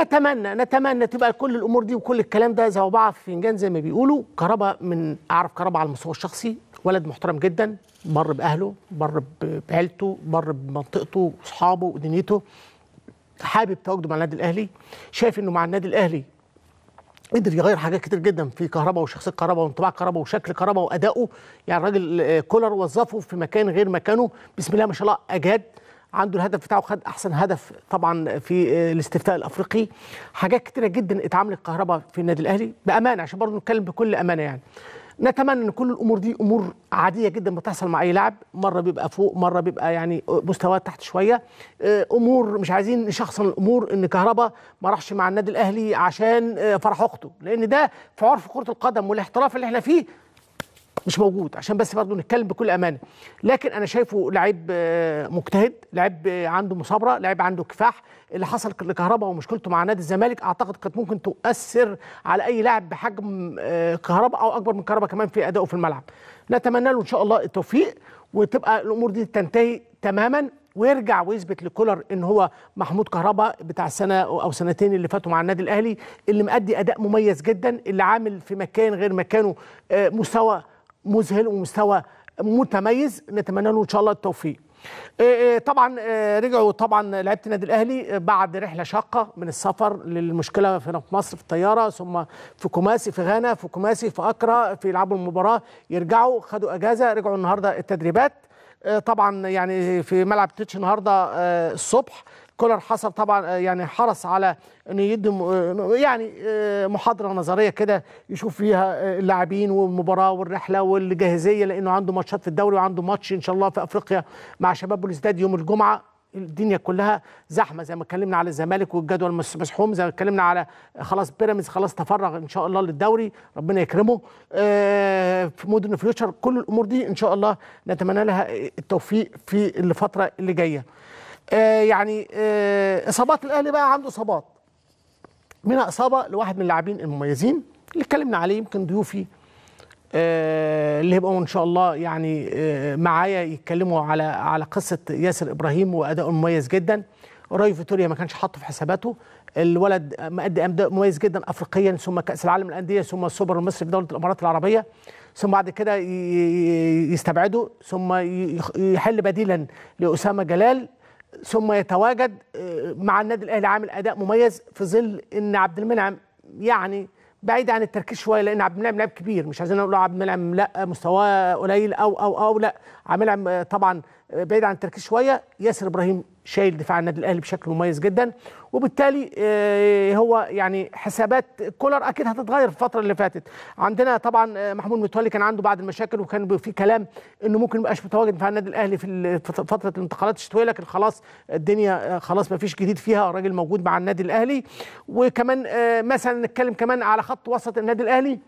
نتمنى نتمنى تبقى كل الامور دي وكل الكلام ده زي بعض في فنجان زي ما بيقولوا كهربا من اعرف كهربا على المستوى الشخصي ولد محترم جدا بر باهله بر بعيلته بر بمنطقته واصحابه ودنيته حابب تواجده مع النادي الاهلي شايف انه مع النادي الاهلي قدر يغير حاجات كتير جدا في كهربا وشخصيه كهربا وانطباع كهربا وشكل كهربا وادائه يعني الراجل آه، كولر وظفه في مكان غير مكانه بسم الله ما شاء الله اجاد عنده الهدف بتاعه خد احسن هدف طبعا في آه، الاستفتاء الافريقي حاجات كتيره جدا اتعملت كهرباء في النادي الاهلي بامانه عشان برضه نتكلم بكل امانه يعني نتمنى ان كل الامور دي امور عاديه جدا بتحصل مع اي لاعب مره بيبقى فوق مره بيبقى يعني آه، مستواه تحت شويه آه، امور مش عايزين نشخصن الامور ان كهربا ما راحش مع النادي الاهلي عشان فرح اخته لان ده في عرف كره القدم والاحتراف اللي احنا فيه مش موجود عشان بس برضه نتكلم بكل امانه لكن انا شايفه لعيب آه، مجتهد لعيب آه، عنده مثابره لعيب عنده كفاح اللي حصل لكهربا ومشكلته مع نادي الزمالك اعتقد كانت ممكن تؤثر على اي لاعب بحجم آه، كهربا او اكبر من كهربا كمان في ادائه في الملعب نتمنى له ان شاء الله التوفيق وتبقى الامور دي تنتهي تماما ويرجع ويثبت لكولر ان هو محمود كهربا بتاع السنه او سنتين اللي فاتوا مع النادي الاهلي اللي مادي اداء مميز جدا اللي عامل في مكان غير مكانه مستوى مذهل ومستوى متميز نتمنى له ان شاء الله التوفيق آه، آه، طبعا آه، رجعوا طبعا لعيبه النادي الاهلي بعد رحله شاقه من السفر للمشكله هنا في مصر في الطياره ثم في كوماسي في غانا في كوماسي في اكرا في يلعبوا المباراه يرجعوا خدوا اجازه رجعوا النهارده التدريبات طبعا يعني في ملعب تيتش النهارده الصبح كولر حصل طبعا آه، يعني حرص على انه يدي آه، يعني آه، محاضره نظريه كده يشوف فيها اللاعبين والمباراه والرحله والجاهزيه لانه عنده ماتشات في الدوري وعنده ماتش ان شاء الله في افريقيا مع شباب بلوزداد يوم الجمعه الدنيا كلها زحمه زي ما اتكلمنا على الزمالك والجدول مسحوم زي ما اتكلمنا على خلاص بيراميدز خلاص تفرغ ان شاء الله للدوري ربنا يكرمه في مودرن فيوتشر كل الامور دي ان شاء الله نتمنى لها التوفيق في الفتره اللي جايه آه، يعني آه، اصابات الاهلي بقى عنده اصابات منها اصابه لواحد من اللاعبين المميزين اللي اتكلمنا عليه يمكن ضيوفي آه، اللي هيبقوا ان شاء الله يعني معايا يتكلموا على على قصه ياسر ابراهيم واداؤه المميز جدا راي فيتوريا ما كانش حاطه في حساباته الولد مأدي اداء مميز جدا افريقيا ثم كاس العالم للانديه ثم السوبر المصري في دوله الامارات العربيه ثم بعد كده يستبعده ثم يحل بديلا لاسامه جلال ثم يتواجد آه، مع النادي الاهلي عامل اداء مميز في ظل ان عبد المنعم يعني بعيد عن التركيز شويه لان عبد المنعم لاعب كبير مش عايزين نقول عبد المنعم لا مستواه قليل او او او لا عبد المنعم آه، طبعا آه، بعيد عن التركيز شويه ياسر ابراهيم شايل دفاع النادي الاهلي بشكل مميز جدا وبالتالي آه، هو يعني حسابات كولر اكيد هتتغير في الفتره اللي فاتت عندنا طبعا آه، محمود متولي كان عنده بعض المشاكل وكان في كلام انه ممكن ما يبقاش متواجد مع النادي الاهلي في فتره الانتقالات الشتويه لكن خلاص الدنيا آه، خلاص ما فيش جديد فيها الراجل موجود مع النادي الاهلي وكمان مثلا نتكلم كمان على خط وسط النادي الاهلي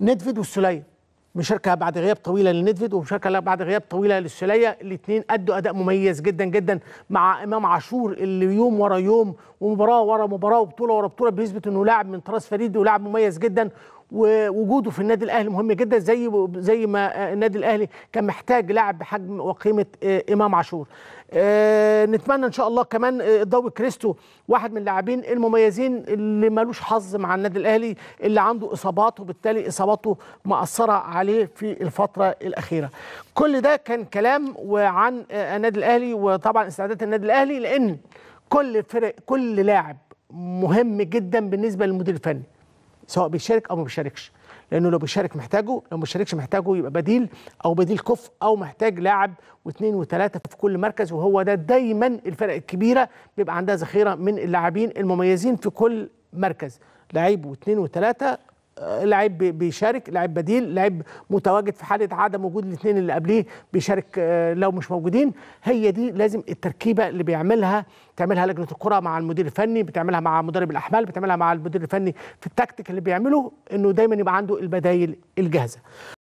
ندفد والسليه مشاركه بعد غياب طويله لنيدفيد ومشاركه بعد غياب طويله للسليه الاثنين ادوا اداء مميز جدا جدا مع امام عاشور اللي يوم ورا يوم ومباراه ورا مباراه وبطوله ورا بطوله بيثبت انه لاعب من طراز فريد ولاعب مميز جدا ووجوده في النادي الاهلي مهم جدا زي زي ما النادي الاهلي كان محتاج لاعب بحجم وقيمه آه، امام عاشور آه، نتمنى ان شاء الله كمان آه، ضوي كريستو واحد من اللاعبين المميزين اللي ملوش حظ مع النادي الاهلي اللي عنده اصابات وبالتالي اصاباته مأثره عليه في الفتره الاخيره كل ده كان كلام وعن النادي الاهلي وطبعا استعدادات النادي الاهلي لان كل فرق كل لاعب مهم جدا بالنسبه للمدير الفني سواء بيشارك او ما بيشاركش لانه لو بيشارك محتاجه لو ما بيشاركش محتاجه يبقى بديل او بديل كفء او محتاج لاعب واثنين وثلاثه في كل مركز وهو ده دايما الفرق الكبيره بيبقى عندها ذخيره من اللاعبين المميزين في كل مركز لعيب واثنين وثلاثه لعيب بيشارك لعيب بديل لعيب متواجد في حاله عدم وجود الاثنين اللي قبليه بيشارك آه، لو مش موجودين هي دي لازم التركيبه اللي بيعملها بتعملها لجنه الكره مع المدير الفني بتعملها مع مدرب الاحمال بتعملها مع المدير الفني في التكتيك اللي بيعمله انه دايما يبقى عنده البدايل الجاهزه